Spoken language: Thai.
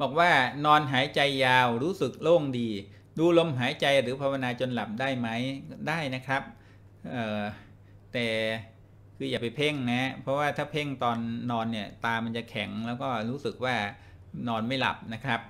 บอกว่านอนหายใจยาวรู้สึกโล่งดี ดูลมหายใจหรือภาวนาจนหลับได้ไหมได้นะครับ แต่คืออย่าไปเพ่งนะ เพราะว่าถ้าเพ่งตอนนอนเนี่ยตามันจะแข็งแล้วก็รู้สึกว่านอนไม่หลับนะครับ